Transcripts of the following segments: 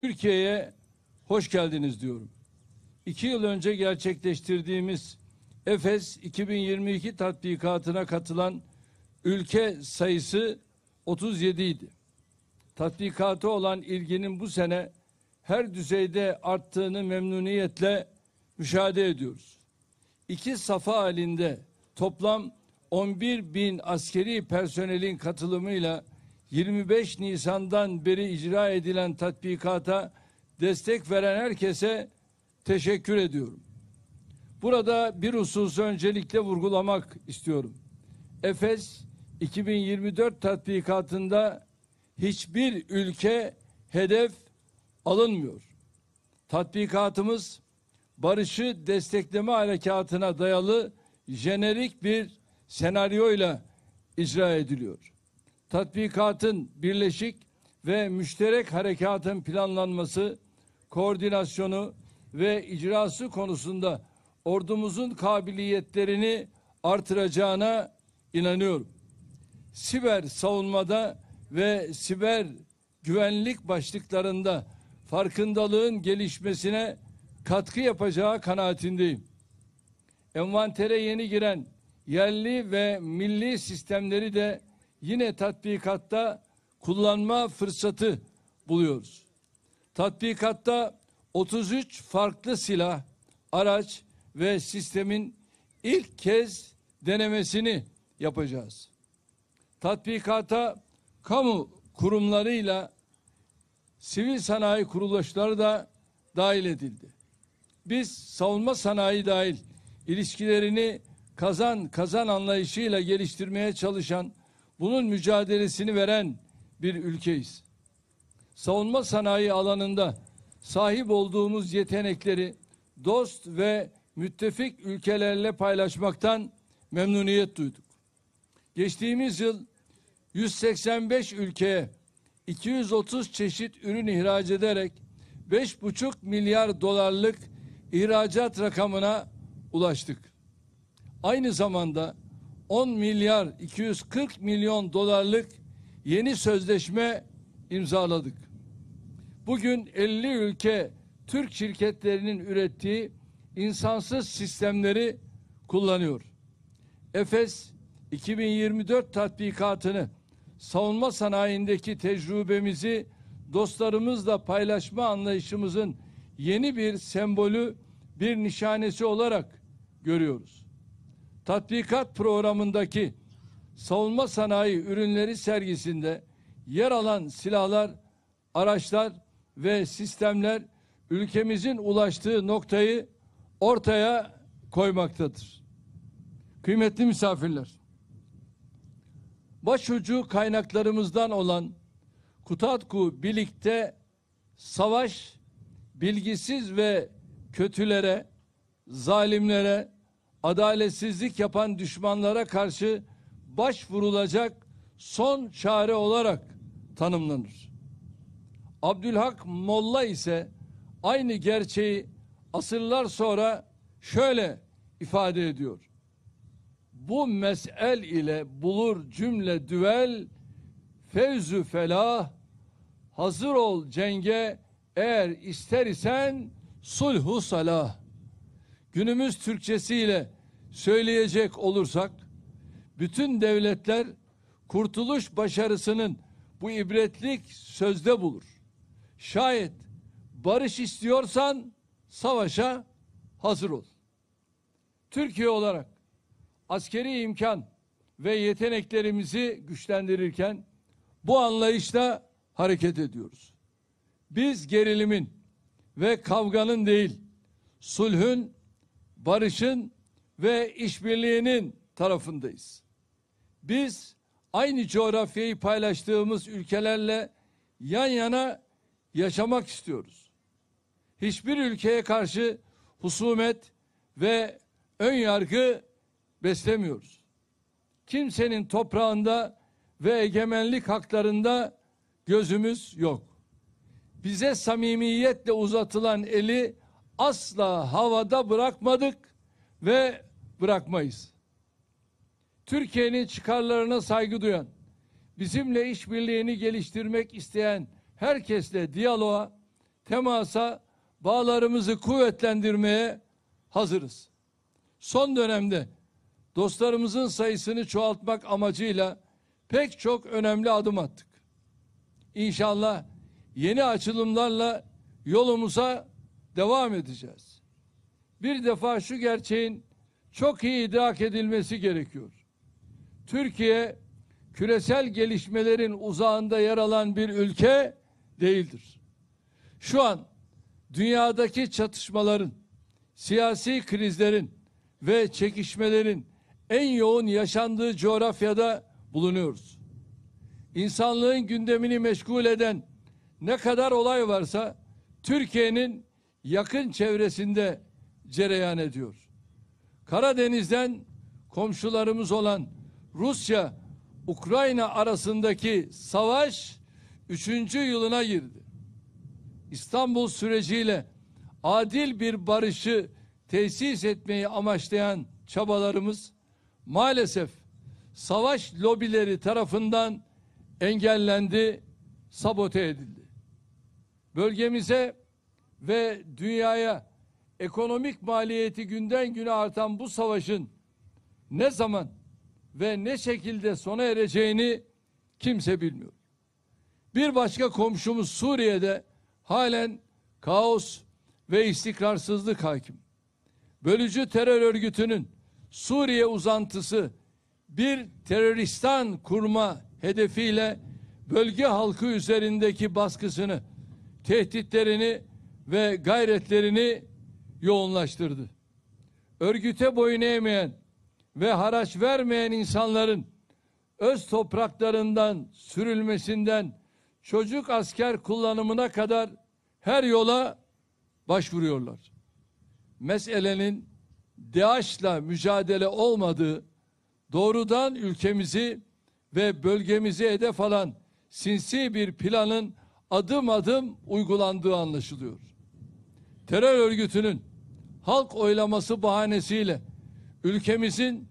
Türkiye'ye hoş geldiniz diyorum. İki yıl önce gerçekleştirdiğimiz Efes 2022 tatbikatına katılan ülke sayısı 37 idi. Tatbikatı olan ilginin bu sene her düzeyde arttığını memnuniyetle müşahede ediyoruz. İki safa halinde toplam 11 bin askeri personelin katılımıyla 25 Nisan'dan beri icra edilen tatbikata destek veren herkese teşekkür ediyorum. Burada bir hususu öncelikle vurgulamak istiyorum. Efes 2024 tatbikatında hiçbir ülke hedef alınmıyor. Tatbikatımız barışı destekleme harekatına dayalı jenerik bir senaryoyla icra ediliyor tatbikatın birleşik ve müşterek harekatın planlanması, koordinasyonu ve icrası konusunda ordumuzun kabiliyetlerini artıracağına inanıyorum. Siber savunmada ve siber güvenlik başlıklarında farkındalığın gelişmesine katkı yapacağı kanaatindeyim. Envantere yeni giren yerli ve milli sistemleri de yine tatbikatta kullanma fırsatı buluyoruz. Tatbikatta 33 farklı silah, araç ve sistemin ilk kez denemesini yapacağız. Tatbikata kamu kurumlarıyla sivil sanayi kuruluşları da dahil edildi. Biz savunma sanayi dahil ilişkilerini kazan kazan anlayışıyla geliştirmeye çalışan bunun mücadelesini veren bir ülkeyiz. Savunma sanayi alanında sahip olduğumuz yetenekleri dost ve müttefik ülkelerle paylaşmaktan memnuniyet duyduk. Geçtiğimiz yıl 185 ülkeye 230 çeşit ürün ihraç ederek 5,5 milyar dolarlık ihracat rakamına ulaştık. Aynı zamanda 10 milyar 240 milyon dolarlık yeni sözleşme imzaladık. Bugün 50 ülke Türk şirketlerinin ürettiği insansız sistemleri kullanıyor. Efes 2024 tatbikatını savunma sanayindeki tecrübemizi dostlarımızla paylaşma anlayışımızın yeni bir sembolü, bir nişanesi olarak görüyoruz tatbikat programındaki savunma sanayi ürünleri sergisinde yer alan silahlar, araçlar ve sistemler ülkemizin ulaştığı noktayı ortaya koymaktadır. Kıymetli misafirler, başucu kaynaklarımızdan olan Kutatku birlikte savaş bilgisiz ve kötülere, zalimlere, adaletsizlik yapan düşmanlara karşı başvurulacak son çare olarak tanımlanır. Abdülhak Molla ise aynı gerçeği asırlar sonra şöyle ifade ediyor. Bu mesel ile bulur cümle düvel fevzü felah hazır ol cenge eğer ister isen sulhu salah günümüz Türkçesiyle söyleyecek olursak bütün devletler kurtuluş başarısının bu ibretlik sözde bulur. Şayet barış istiyorsan savaşa hazır ol. Türkiye olarak askeri imkan ve yeteneklerimizi güçlendirirken bu anlayışla hareket ediyoruz. Biz gerilimin ve kavganın değil, sulhün barışın ve işbirliğinin tarafındayız. Biz aynı coğrafyayı paylaştığımız ülkelerle yan yana yaşamak istiyoruz. Hiçbir ülkeye karşı husumet ve ön yargı beslemiyoruz. Kimsenin toprağında ve egemenlik haklarında gözümüz yok. Bize samimiyetle uzatılan eli asla havada bırakmadık ve bırakmayız. Türkiye'nin çıkarlarına saygı duyan, bizimle işbirliğini geliştirmek isteyen herkesle diyaloğa, temasa, bağlarımızı kuvvetlendirmeye hazırız. Son dönemde dostlarımızın sayısını çoğaltmak amacıyla pek çok önemli adım attık. İnşallah yeni açılımlarla yolumuza devam edeceğiz. Bir defa şu gerçeğin çok iyi idrak edilmesi gerekiyor. Türkiye küresel gelişmelerin uzağında yer alan bir ülke değildir. Şu an dünyadaki çatışmaların, siyasi krizlerin ve çekişmelerin en yoğun yaşandığı coğrafyada bulunuyoruz. İnsanlığın gündemini meşgul eden ne kadar olay varsa Türkiye'nin yakın çevresinde cereyan ediyor. Karadeniz'den komşularımız olan Rusya Ukrayna arasındaki savaş üçüncü yılına girdi. İstanbul süreciyle adil bir barışı tesis etmeyi amaçlayan çabalarımız maalesef savaş lobileri tarafından engellendi, sabote edildi. Bölgemize ve dünyaya ekonomik maliyeti günden güne artan bu savaşın ne zaman ve ne şekilde sona ereceğini kimse bilmiyor. Bir başka komşumuz Suriye'de halen kaos ve istikrarsızlık hakim. Bölücü terör örgütünün Suriye uzantısı bir teröristan kurma hedefiyle bölge halkı üzerindeki baskısını, tehditlerini ve gayretlerini yoğunlaştırdı. Örgüte boyun eğmeyen ve haraç vermeyen insanların öz topraklarından sürülmesinden çocuk asker kullanımına kadar her yola başvuruyorlar. Meselenin DAEŞ'la mücadele olmadığı doğrudan ülkemizi ve bölgemizi hedef alan sinsi bir planın adım adım uygulandığı anlaşılıyor terör örgütünün halk oylaması bahanesiyle ülkemizin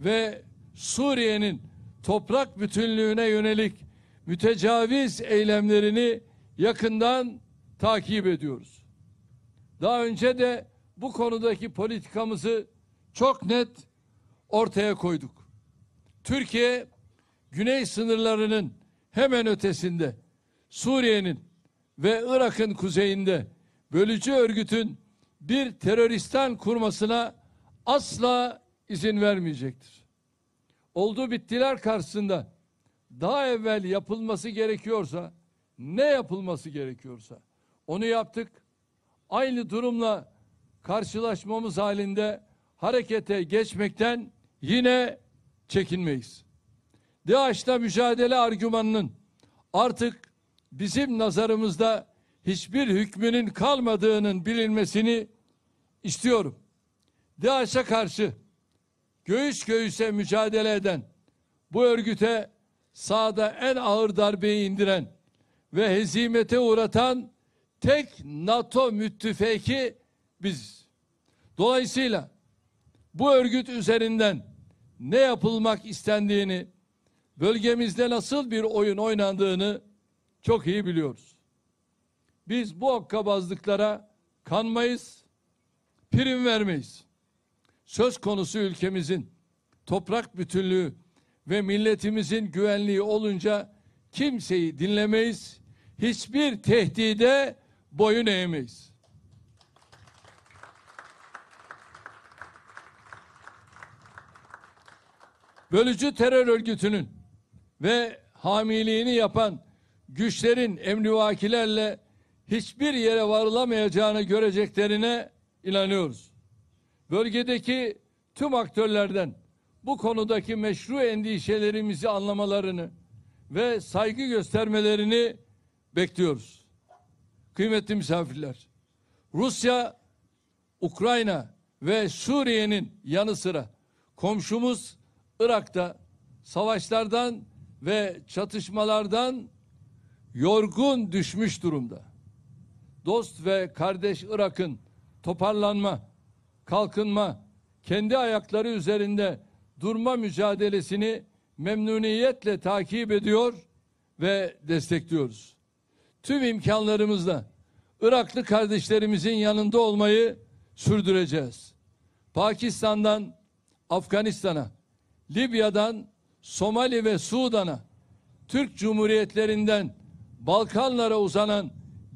ve Suriye'nin toprak bütünlüğüne yönelik mütecaviz eylemlerini yakından takip ediyoruz. Daha önce de bu konudaki politikamızı çok net ortaya koyduk. Türkiye güney sınırlarının hemen ötesinde Suriye'nin ve Irak'ın kuzeyinde bölücü örgütün bir teröristan kurmasına asla izin vermeyecektir. Oldu bittiler karşısında daha evvel yapılması gerekiyorsa ne yapılması gerekiyorsa onu yaptık. Aynı durumla karşılaşmamız halinde harekete geçmekten yine çekinmeyiz. DAEŞ'la mücadele argümanının artık bizim nazarımızda hiçbir hükmünün kalmadığının bilinmesini istiyorum. DAEŞ'e karşı göğüs göğüse mücadele eden bu örgüte sağda en ağır darbeyi indiren ve hezimete uğratan tek NATO müttefiki biz. Dolayısıyla bu örgüt üzerinden ne yapılmak istendiğini, bölgemizde nasıl bir oyun oynandığını çok iyi biliyoruz. Biz bu okkabazlıklara kanmayız, prim vermeyiz. Söz konusu ülkemizin toprak bütünlüğü ve milletimizin güvenliği olunca kimseyi dinlemeyiz, hiçbir tehdide boyun eğmeyiz. Bölücü terör örgütünün ve hamiliğini yapan güçlerin emrivakilerle hiçbir yere varılamayacağını göreceklerine inanıyoruz. Bölgedeki tüm aktörlerden bu konudaki meşru endişelerimizi anlamalarını ve saygı göstermelerini bekliyoruz. Kıymetli misafirler, Rusya, Ukrayna ve Suriye'nin yanı sıra komşumuz Irak'ta savaşlardan ve çatışmalardan yorgun düşmüş durumda dost ve kardeş Irak'ın toparlanma, kalkınma, kendi ayakları üzerinde durma mücadelesini memnuniyetle takip ediyor ve destekliyoruz. Tüm imkanlarımızla Iraklı kardeşlerimizin yanında olmayı sürdüreceğiz. Pakistan'dan Afganistan'a, Libya'dan Somali ve Sudan'a, Türk Cumhuriyetlerinden Balkanlara uzanan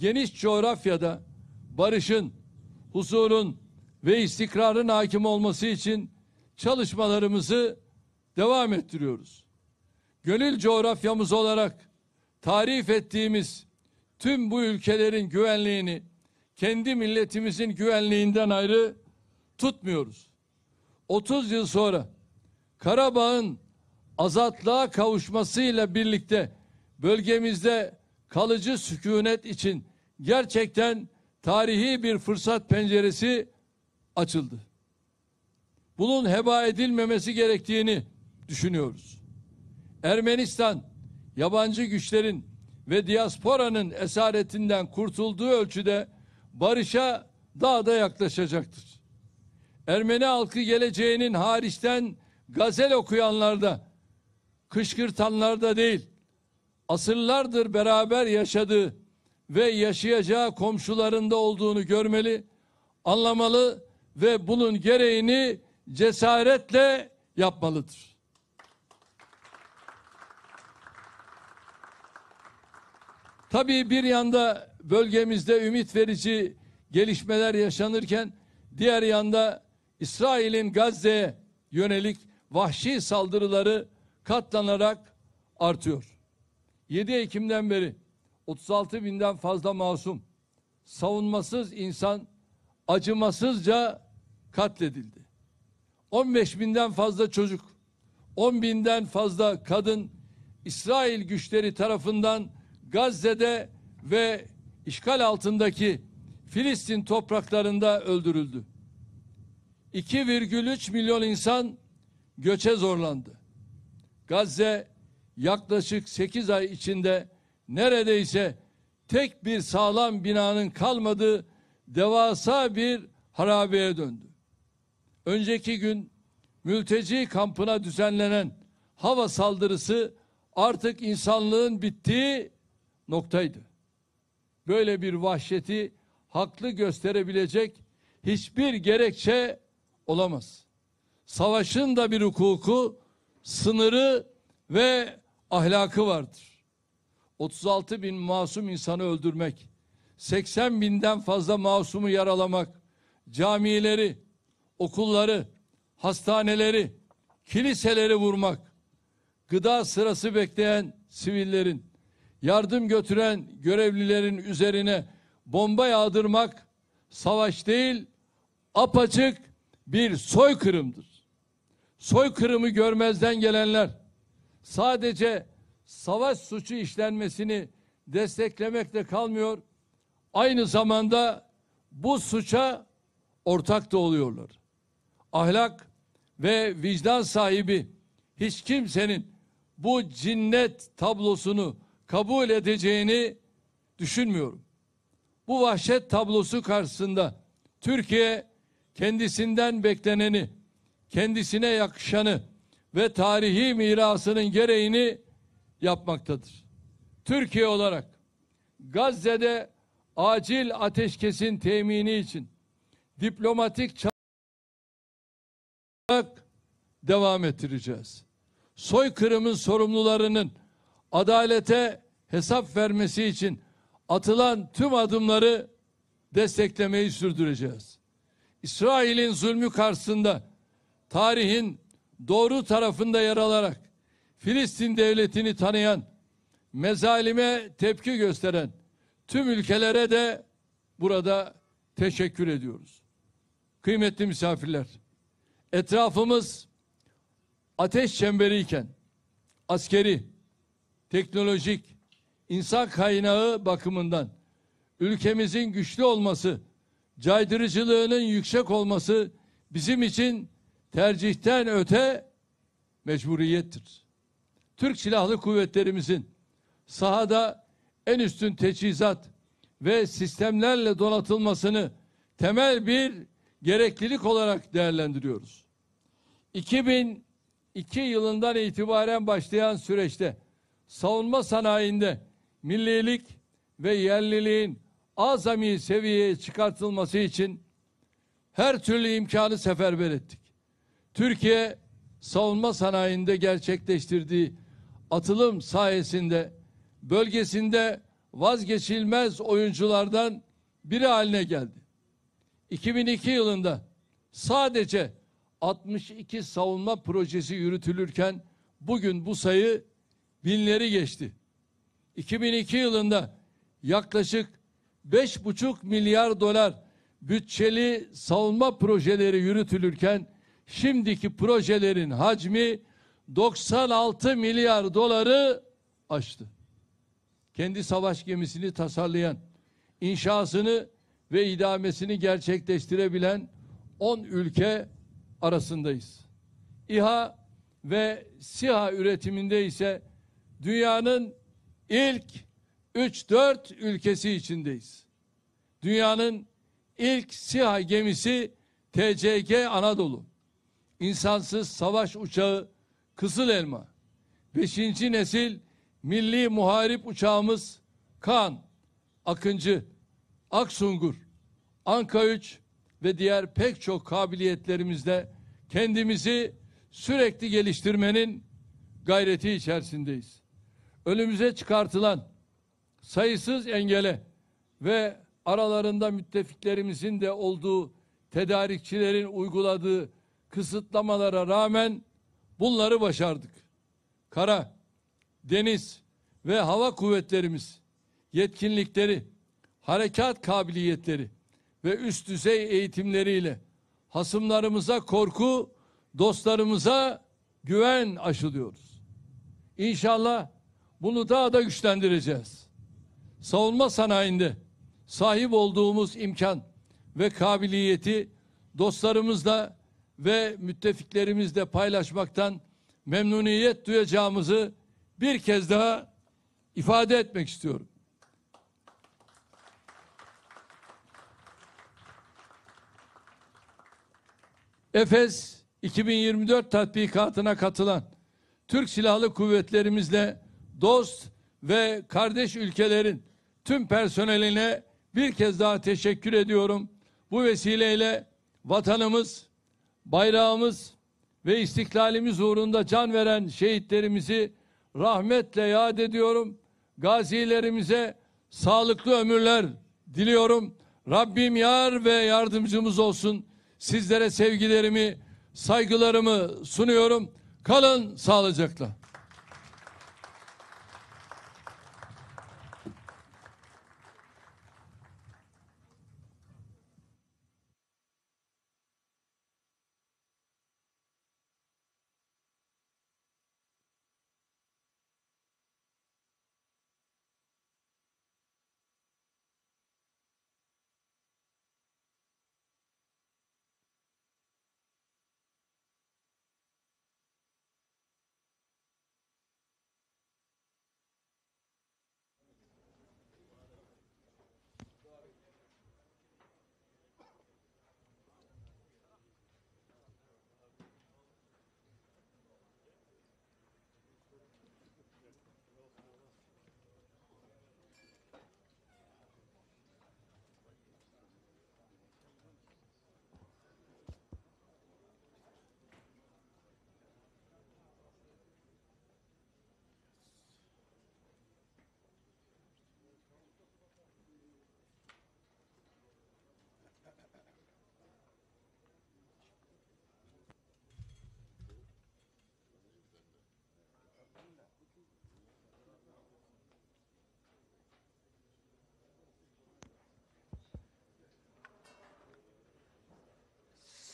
geniş coğrafyada barışın, huzurun ve istikrarın hakim olması için çalışmalarımızı devam ettiriyoruz. Gönül coğrafyamız olarak tarif ettiğimiz tüm bu ülkelerin güvenliğini kendi milletimizin güvenliğinden ayrı tutmuyoruz. 30 yıl sonra Karabağ'ın azatlığa kavuşmasıyla birlikte bölgemizde kalıcı sükunet için gerçekten tarihi bir fırsat penceresi açıldı. Bunun heba edilmemesi gerektiğini düşünüyoruz. Ermenistan yabancı güçlerin ve diasporanın esaretinden kurtulduğu ölçüde barışa daha da yaklaşacaktır. Ermeni halkı geleceğinin hariçten gazel okuyanlarda, kışkırtanlarda değil, asırlardır beraber yaşadığı ve yaşayacağı komşularında olduğunu görmeli, anlamalı ve bunun gereğini cesaretle yapmalıdır. Tabii bir yanda bölgemizde ümit verici gelişmeler yaşanırken diğer yanda İsrail'in Gazze'ye yönelik vahşi saldırıları katlanarak artıyor. 7 Ekim'den beri 36 binden fazla masum, savunmasız insan acımasızca katledildi. 15 binden fazla çocuk, 10 binden fazla kadın İsrail güçleri tarafından Gazze'de ve işgal altındaki Filistin topraklarında öldürüldü. 2,3 milyon insan göçe zorlandı. Gazze yaklaşık 8 ay içinde neredeyse tek bir sağlam binanın kalmadığı devasa bir harabeye döndü. Önceki gün mülteci kampına düzenlenen hava saldırısı artık insanlığın bittiği noktaydı. Böyle bir vahşeti haklı gösterebilecek hiçbir gerekçe olamaz. Savaşın da bir hukuku, sınırı ve ahlakı vardır. 36 bin masum insanı öldürmek, 80 binden fazla masumu yaralamak, camileri, okulları, hastaneleri, kiliseleri vurmak, gıda sırası bekleyen sivillerin, yardım götüren görevlilerin üzerine bomba yağdırmak savaş değil, apaçık bir soykırımdır. Soykırımı görmezden gelenler sadece savaş suçu işlenmesini desteklemekle kalmıyor. Aynı zamanda bu suça ortak da oluyorlar. Ahlak ve vicdan sahibi hiç kimsenin bu cinnet tablosunu kabul edeceğini düşünmüyorum. Bu vahşet tablosu karşısında Türkiye kendisinden bekleneni, kendisine yakışanı ve tarihi mirasının gereğini yapmaktadır. Türkiye olarak Gazze'de acil ateşkesin temini için diplomatik çalışmalar devam ettireceğiz. Soykırımın sorumlularının adalete hesap vermesi için atılan tüm adımları desteklemeyi sürdüreceğiz. İsrail'in zulmü karşısında tarihin doğru tarafında yer alarak Filistin devletini tanıyan, mezalime tepki gösteren tüm ülkelere de burada teşekkür ediyoruz. Kıymetli misafirler, etrafımız ateş çemberi iken askeri, teknolojik, insan kaynağı bakımından ülkemizin güçlü olması, caydırıcılığının yüksek olması bizim için tercihten öte mecburiyettir. Türk Silahlı Kuvvetlerimizin sahada en üstün teçhizat ve sistemlerle donatılmasını temel bir gereklilik olarak değerlendiriyoruz. 2002 yılından itibaren başlayan süreçte savunma sanayinde millilik ve yerliliğin azami seviyeye çıkartılması için her türlü imkanı seferber ettik. Türkiye savunma sanayinde gerçekleştirdiği atılım sayesinde bölgesinde vazgeçilmez oyunculardan biri haline geldi. 2002 yılında sadece 62 savunma projesi yürütülürken bugün bu sayı binleri geçti. 2002 yılında yaklaşık 5,5 milyar dolar bütçeli savunma projeleri yürütülürken şimdiki projelerin hacmi 96 milyar doları aştı. Kendi savaş gemisini tasarlayan, inşasını ve idamesini gerçekleştirebilen 10 ülke arasındayız. İHA ve SİHA üretiminde ise dünyanın ilk 3-4 ülkesi içindeyiz. Dünyanın ilk SİHA gemisi TCG Anadolu. İnsansız savaş uçağı Kızıl Elma. Beşinci nesil milli muharip uçağımız Kan, Akıncı, Aksungur, Anka 3 ve diğer pek çok kabiliyetlerimizde kendimizi sürekli geliştirmenin gayreti içerisindeyiz. Önümüze çıkartılan sayısız engele ve aralarında müttefiklerimizin de olduğu tedarikçilerin uyguladığı kısıtlamalara rağmen Bunları başardık. Kara, deniz ve hava kuvvetlerimiz yetkinlikleri, harekat kabiliyetleri ve üst düzey eğitimleriyle hasımlarımıza korku, dostlarımıza güven aşılıyoruz. İnşallah bunu daha da güçlendireceğiz. Savunma sanayinde sahip olduğumuz imkan ve kabiliyeti dostlarımızla ve müttefiklerimizle paylaşmaktan memnuniyet duyacağımızı bir kez daha ifade etmek istiyorum. Efes 2024 tatbikatına katılan Türk Silahlı Kuvvetlerimizle dost ve kardeş ülkelerin tüm personeline bir kez daha teşekkür ediyorum. Bu vesileyle vatanımız bayrağımız ve istiklalimiz uğrunda can veren şehitlerimizi rahmetle yad ediyorum. Gazilerimize sağlıklı ömürler diliyorum. Rabbim yar ve yardımcımız olsun. Sizlere sevgilerimi, saygılarımı sunuyorum. Kalın sağlıcakla.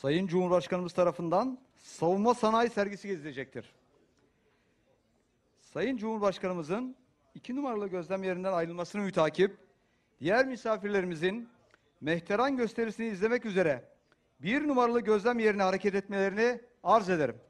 Sayın Cumhurbaşkanımız tarafından savunma sanayi sergisi gezilecektir. Sayın Cumhurbaşkanımızın iki numaralı gözlem yerinden ayrılmasını mütakip, diğer misafirlerimizin mehteran gösterisini izlemek üzere bir numaralı gözlem yerine hareket etmelerini arz ederim.